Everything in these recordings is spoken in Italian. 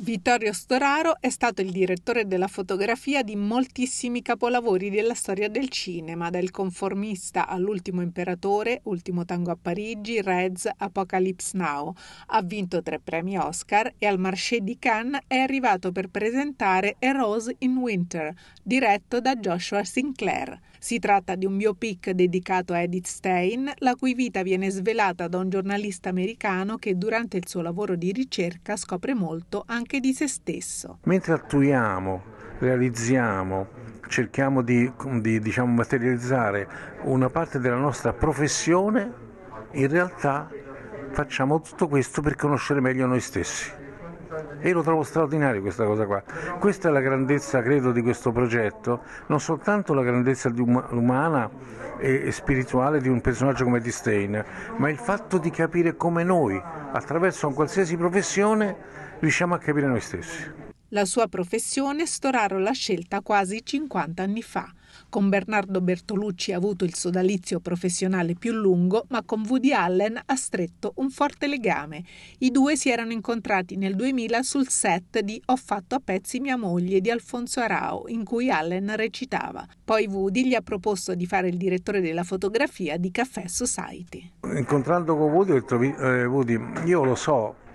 Vittorio Storaro è stato il direttore della fotografia di moltissimi capolavori della storia del cinema, dal conformista all'ultimo imperatore, Ultimo tango a Parigi, Reds, Apocalypse Now. Ha vinto tre premi Oscar e al Marché di Cannes è arrivato per presentare A Rose in Winter, diretto da Joshua Sinclair. Si tratta di un biopic dedicato a Edith Stein, la cui vita viene svelata da un giornalista americano che durante il suo lavoro di ricerca scopre molto anche di se stesso. Mentre attuiamo, realizziamo, cerchiamo di, di diciamo, materializzare una parte della nostra professione, in realtà facciamo tutto questo per conoscere meglio noi stessi e lo trovo straordinario questa cosa qua. Questa è la grandezza, credo, di questo progetto, non soltanto la grandezza umana e spirituale di un personaggio come Di ma il fatto di capire come noi, attraverso un qualsiasi professione, riusciamo a capire noi stessi. La sua professione storarono la scelta quasi 50 anni fa. Con Bernardo Bertolucci ha avuto il sodalizio professionale più lungo, ma con Woody Allen ha stretto un forte legame. I due si erano incontrati nel 2000 sul set di Ho fatto a pezzi mia moglie di Alfonso Arao, in cui Allen recitava. Poi Woody gli ha proposto di fare il direttore della fotografia di Caffè Society. Incontrando con Woody, eh, Woody io lo so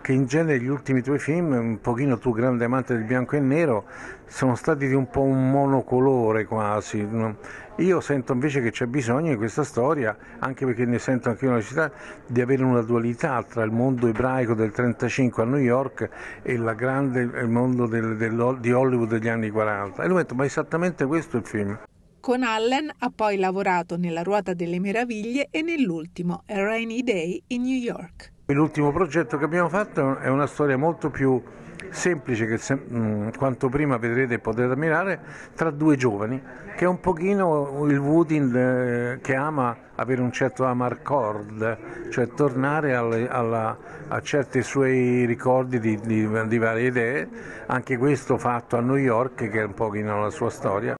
che in genere gli ultimi tuoi film, un pochino tu grande amante del bianco e nero, sono stati di un po' un monocolore quasi. Io sento invece che c'è bisogno in questa storia, anche perché ne sento anche io nella città, di avere una dualità tra il mondo ebraico del 35 a New York e grande, il mondo del, del, di Hollywood degli anni 40. E lui ha detto, ma è esattamente questo il film. Con Allen ha poi lavorato nella Ruota delle Meraviglie e nell'ultimo A Rainy Day in New York. L'ultimo progetto che abbiamo fatto è una storia molto più semplice che se, mh, quanto prima vedrete e potrete ammirare tra due giovani che è un pochino il Woodin eh, che ama avere un certo amar cord, cioè tornare al, alla, a certi suoi ricordi di, di, di varie idee anche questo fatto a New York che è un pochino la sua storia